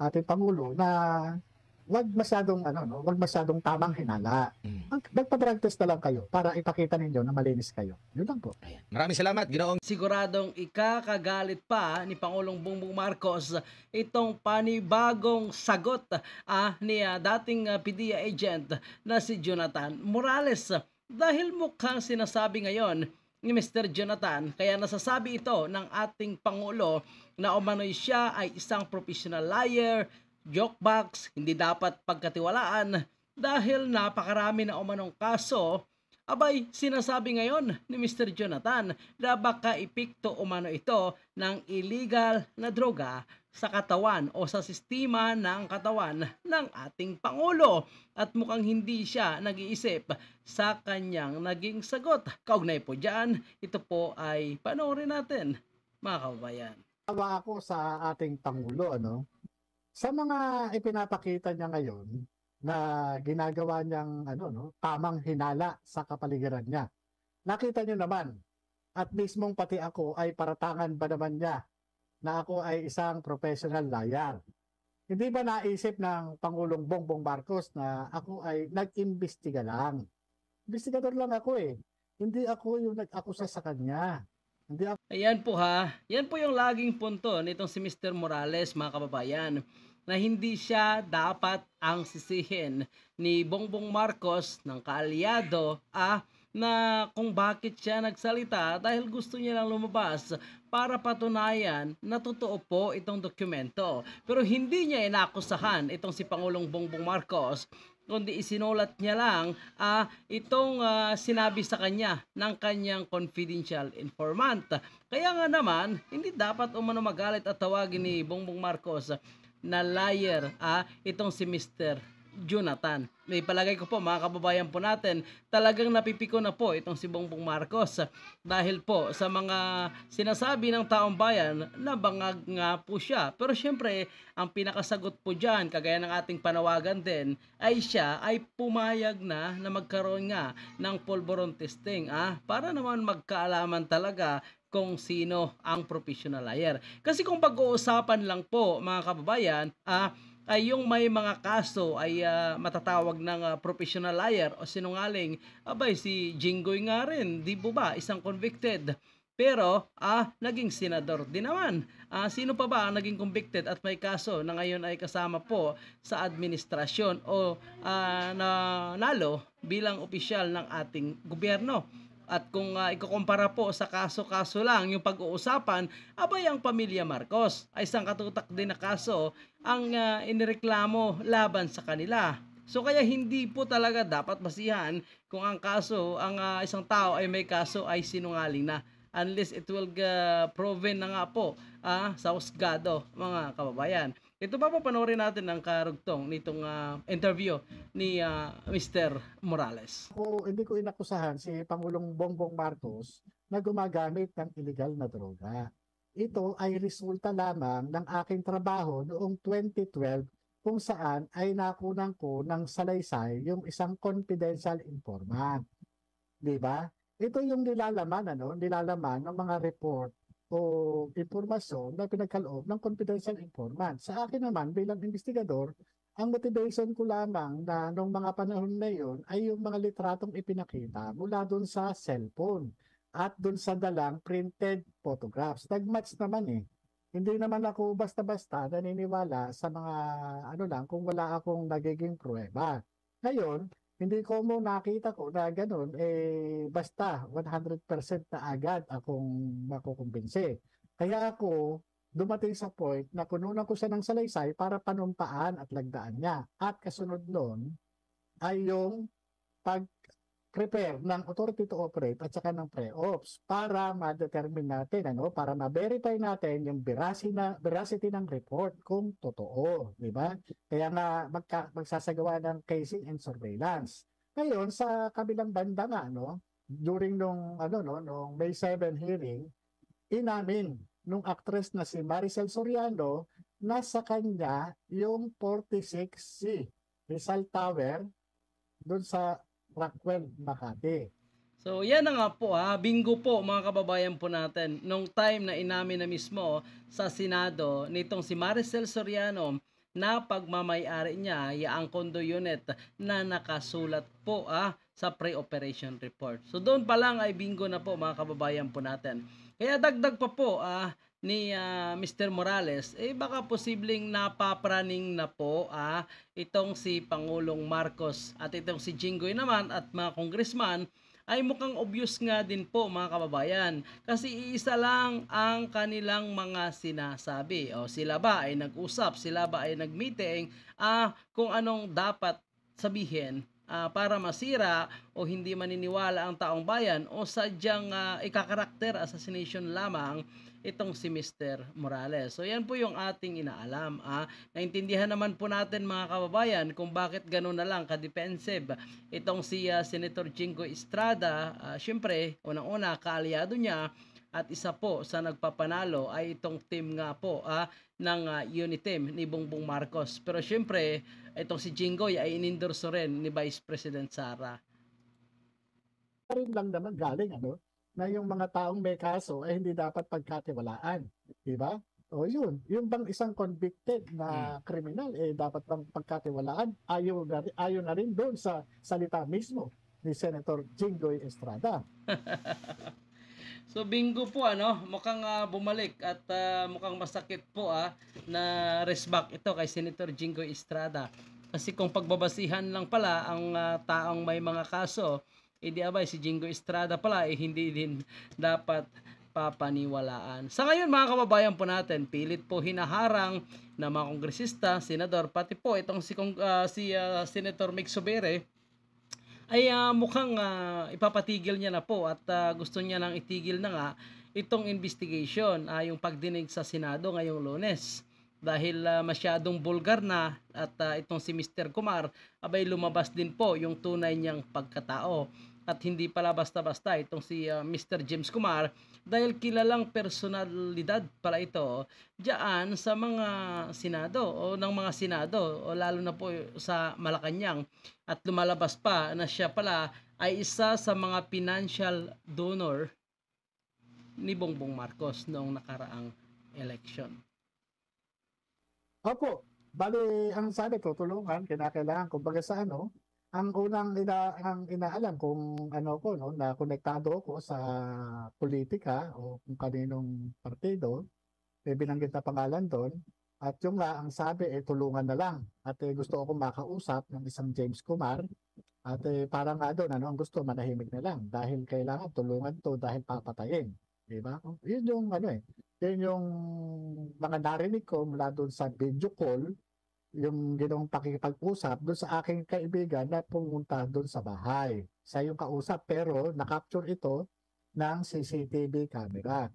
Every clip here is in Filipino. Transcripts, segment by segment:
ating Pangulo na wag masyadong ano no, wag masyadong tamang hinala. Mm. magpa-drug test na lang kayo para ipakita ninyo na malinis kayo. Yun lang po. Ayan. Maraming salamat, Ginoong. Siguradong ikakagalit pa ni Pangulong Bongbong Marcos itong panibagong sagot ah, ni ah, dating ah, PDEA agent na si Jonathan Morales dahil mukhang sinasabi ngayon ni Mr. Jonathan kaya nasasabi ito ng ating Pangulo na umano'y siya ay isang professional liar, joke box, hindi dapat pagkatiwalaan dahil napakarami na umanong kaso Abay, sinasabi ngayon ni Mr. Jonathan na baka epekto umano ito ng illegal na droga sa katawan o sa sistema ng katawan ng ating Pangulo at mukhang hindi siya nag-iisip sa kanyang naging sagot. Kaugnay po dyan, ito po ay panoorin natin mga kabayan. Tawa ako sa ating Pangulo, ano? Sa mga ipinapakita niya ngayon, na ginagawa niyang ano, no, tamang hinala sa kapaligiran niya. Nakita niyo naman, at mismong pati ako ay paratangan pa naman niya na ako ay isang professional liar. Hindi ba naisip ng Pangulong Bongbong Marcos na ako ay nag-imbestiga lang? Investigador lang ako eh. Hindi ako yung nag-akusa sa kanya. Hindi ako... Ayan po ha. Yan po yung laging punto nitong si Mr. Morales mga kababayan na hindi siya dapat ang sisihin ni Bongbong Marcos ng kaalyado ah, na kung bakit siya nagsalita dahil gusto niya lang lumabas para patunayan na totoo po itong dokumento. Pero hindi niya inakusahan itong si Pangulong Bongbong Marcos kundi isinulat niya lang uh, itong uh, sinabi sa kanya ng kanyang confidential informant. Kaya nga naman, hindi dapat umano magalit at tawagin ni Bongbong Marcos na liar ah, itong si Mr. Jonathan. May palagay ko po mga kababayan po natin, talagang napipiko na po itong si Bongbong Marcos dahil po sa mga sinasabi ng taong bayan, nabangag nga po siya. Pero syempre, ang pinakasagot po dyan, kagaya ng ating panawagan din, ay siya ay pumayag na na magkaroon nga ng polvoron testing ah, para naman magkaalaman talaga kung sino ang professional liar. Kasi kung pag-uusapan lang po mga kababayan, ah, ay yung may mga kaso ay uh, matatawag ng uh, professional liar o sinungaling, abay si Jinggoy nga rin, di ba ba, isang convicted. Pero ah, naging senador din naman. Ah, sino pa ba ang naging convicted at may kaso na ngayon ay kasama po sa administrasyon o ah, na, nalo bilang opisyal ng ating gobyerno? At kung uh, ikukumpara po sa kaso-kaso lang yung pag-uusapan, abay ang pamilya Marcos ay isang katutak din na kaso ang uh, inireklamo laban sa kanila. So kaya hindi po talaga dapat basihan kung ang kaso, ang uh, isang tao ay may kaso ay sinungaling na unless it will uh, proven na nga po uh, sa husgado mga kababayan. Ito papapanorin natin ang karugtong nitong uh, interview ni uh, ah, Mr. Morales. Ako, hindi ko inakusahan si Pangulong Bongbong Marcos na gumagamit ng illegal na droga. Ito ay resulta lamang ng aking trabaho noong 2012 kung saan ay nakunan ko ng salaysay yung isang confidential informant. Di ba? Ito yung nilalaman, ano, nilalaman ng mga report o impormasyon na pinagkaloob ng confidential informant. Sa akin naman, bilang investigador, ang motivation ko lamang na nung mga panahon na yon ay yung mga litratong ipinakita mula doon sa cellphone at doon sa dalang printed photographs. Nagmatch naman eh. Hindi naman ako basta-basta naniniwala sa mga ano lang kung wala akong nagiging pruweba. Ngayon, hindi ko mo nakita ko na ganun, eh, basta 100% na agad akong makukumbinse. Kaya ako, dumating sa point na kununan ko siya ng salaysay para panumpaan at lagdaan niya. At kasunod nun, ay yung pag prepare ng authority to operate at saka ng pre-ops para ma-determine natin, ano, para ma-verify natin yung veracity, na, veracity ng report kung totoo, di ba? Kaya nga magka, magsasagawa ng casing and surveillance. Ngayon, sa kabilang banda nga, no, during nung, ano, no, nung May 7 hearing, inamin nung actress na si Maricel Soriano na sa kanya yung 46C Rizal Tower doon sa Rockwell, Makati. So, yan na nga po ha, bingo po mga kababayan po natin. Nung time na inamin na mismo sa Senado nitong si Maricel Soriano na pagmamayari niya yaang condo unit na nakasulat po ah, sa pre-operation report. So doon pa lang ay bingo na po mga kababayan po natin. Kaya dagdag pa po ah, ni uh, ah, Mr. Morales, eh baka posibleng napapraning na po ah, itong si Pangulong Marcos at itong si Jinggoy naman at mga congressman ay mukhang obvious nga din po mga kababayan kasi iisa lang ang kanilang mga sinasabi. O sila ba ay nag-usap, sila ba ay nag-meeting ah, kung anong dapat sabihin uh, para masira o hindi maniniwala ang taong bayan o sadyang uh, ikakarakter assassination lamang itong si Mr. Morales. So yan po yung ating inaalam. Ah. Naintindihan naman po natin mga kababayan kung bakit ganun na lang ka-defensive itong si uh, Senator Jingo Estrada. Uh, ah, Siyempre, unang-una, kaalyado niya at isa po sa nagpapanalo ay itong team nga po ah, ng uh, Unitim ni Bongbong Marcos. Pero syempre, itong si Jingoy ay inendorso rin ni Vice President Sara. Rin lang naman galing ano, na yung mga taong may kaso ay hindi dapat pagkatiwalaan. Di ba? O yun, yung bang isang convicted na hmm. kriminal eh dapat bang pagkatiwalaan ayon na, ayon na rin doon sa salita mismo ni Senator Jinggoy Estrada. so bingo po ano, mukhang uh, bumalik at uh, mukhang masakit po ah na resback ito kay Senator Jinggoy Estrada. Kasi kung pagbabasihan lang pala ang uh, taong may mga kaso eh di abay, si Jingo Estrada pala eh, hindi din dapat papaniwalaan. Sa ngayon mga kababayan po natin, pilit po hinaharang na mga kongresista, senador, pati po itong si, uh, si uh, Senator Mick Sobere, ay uh, mukhang uh, ipapatigil niya na po at uh, gusto niya nang itigil na nga itong investigation, uh, yung pagdinig sa Senado ngayong lunes. Dahil uh, masyadong vulgar na at uh, itong si Mr. Kumar, abay lumabas din po yung tunay niyang pagkatao at hindi pala basta-basta itong si uh, ah, Mr. James Kumar dahil kilalang personalidad pala ito diyan sa mga Senado o ng mga Senado o lalo na po sa Malacanang at lumalabas pa na siya pala ay isa sa mga financial donor ni Bongbong Marcos noong nakaraang election. Opo, bali ang sabi ko tulungan kinakailangan kumbaga sa ano ang unang ina, ang inaalam kung ano ko no na konektado ko sa politika o kung kaninong partido may binanggit na pangalan doon at yung nga ang sabi eh tulungan na lang at eh, gusto ko makausap ng isang James Kumar at eh, parang nga doon ano ang gusto manahimik na lang dahil kailangan tulungan to dahil papatayin di ba yun yung ano eh yun yung mga narinig ko mula doon sa video call yung ginawang pakikipag-usap doon sa aking kaibigan na pumunta doon sa bahay. Sa yung kausap pero na-capture ito ng CCTV camera.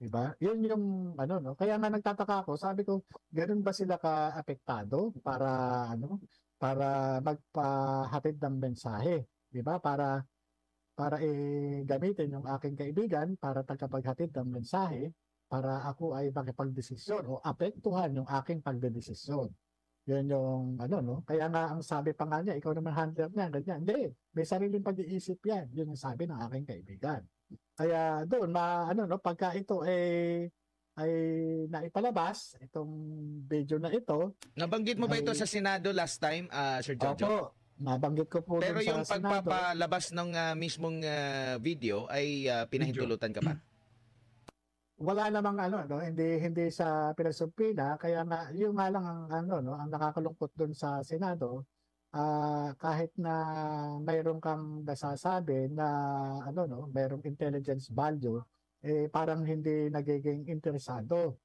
Diba? Yun yung ano no. Kaya nga nagtataka ako, sabi ko, ganun ba sila ka-apektado para ano, para magpahatid ng mensahe, 'di ba? Para para eh, gamitin yung aking kaibigan para tagapaghatid ng mensahe para ako ay makipagdesisyon o apektuhan yung aking pagdedesisyon. Yan yung ano, no? Kaya nga ang sabi pa nga niya, ikaw naman handler niya, ganyan. Hindi, may sariling pag-iisip yan. Yun ang sabi ng aking kaibigan. Kaya doon, ma, ano, no? Pagka ito ay ay naipalabas itong video na ito. Nabanggit mo ba ito sa Senado last time, uh, Sir Jojo? Opo, nabanggit ko po Pero yung sa pagpapalabas Senado, ng uh, mismong uh, video ay uh, pinahintulutan video. ka pa? wala namang ano no hindi hindi sa pinagsumpila kaya nga yung nga lang ang ano no ang nakakalungkot doon sa Senado uh, kahit na mayroon kang nasasabi na ano no mayroong intelligence value eh parang hindi nagiging interesado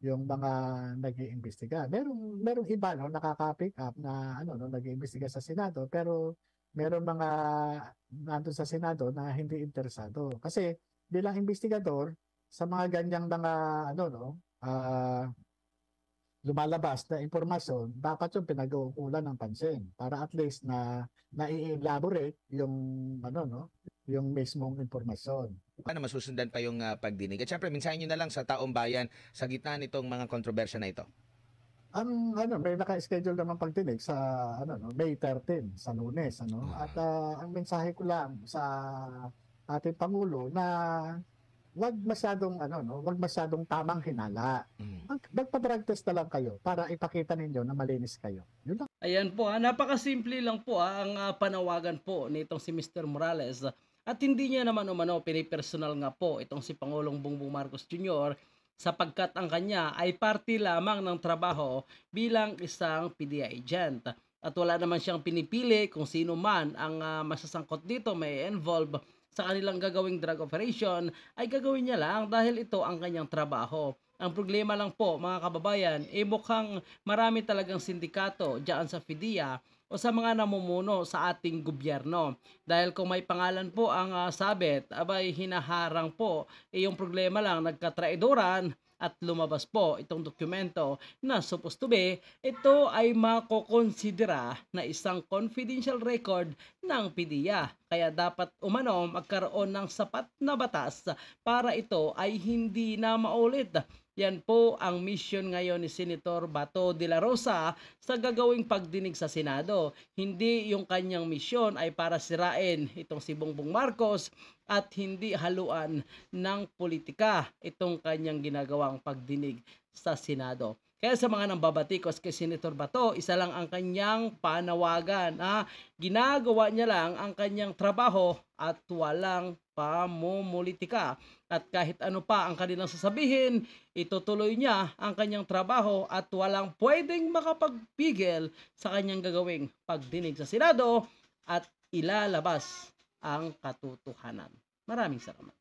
yung mga nag-iimbestiga. Merong merong iba no nakaka-pick up na ano no nag-iimbestiga sa Senado pero merong mga nandoon sa Senado na hindi interesado kasi bilang investigador sa mga ganyang mga ano no, uh, lumalabas na impormasyon, dapat yung pinag-uukulan ng pansin para at least na na-elaborate yung ano no, yung mismong impormasyon. ano masusundan pa yung uh, pagdinig? At syempre, minsan nyo na lang sa taong bayan sa gitna nitong mga kontrobersya na ito. Ang ano, may naka-schedule naman pagdinig sa ano no, May 13 sa Lunes ano. At uh, ang mensahe ko lang sa ating pangulo na wag masadong ano no, wag masadong tamang hinala. Mm. Mag, magpa-drug test na lang kayo para ipakita ninyo na malinis kayo. Yun lang. Ayan po, ah, napakasimple lang po ah, ang ah, panawagan po nitong si Mr. Morales. At hindi niya naman umano pinipersonal nga po itong si Pangulong Bongbong Marcos Jr. sapagkat ang kanya ay party lamang ng trabaho bilang isang PDI agent. At wala naman siyang pinipili kung sino man ang uh, masasangkot dito may involve sa kanilang gagawing drug operation ay gagawin niya lang dahil ito ang kanyang trabaho. Ang problema lang po mga kababayan, e mukhang marami talagang sindikato dyan sa FIDIA o sa mga namumuno sa ating gobyerno. Dahil kung may pangalan po ang uh, sabit, abay hinaharang po, e yung problema lang nagkatraidoran at lumabas po itong dokumento na supposed to be, ito ay makokonsidera na isang confidential record ng PDEA. Kaya dapat umano magkaroon ng sapat na batas para ito ay hindi na maulit. Yan po ang mission ngayon ni Senator Bato de la Rosa sa gagawing pagdinig sa Senado. Hindi yung kanyang misyon ay para sirain itong si Bongbong Marcos at hindi haluan ng politika itong kanyang ginagawang pagdinig sa Senado. Kaya sa mga nambabatikos kay Senator Bato, isa lang ang kanyang panawagan. Ha? Ah. ginagawa niya lang ang kanyang trabaho at walang pamumulitika. At kahit ano pa ang kanilang sasabihin, itutuloy niya ang kanyang trabaho at walang pwedeng makapagpigil sa kanyang gagawing pagdinig sa Senado at ilalabas ang katotohanan. Maraming salamat.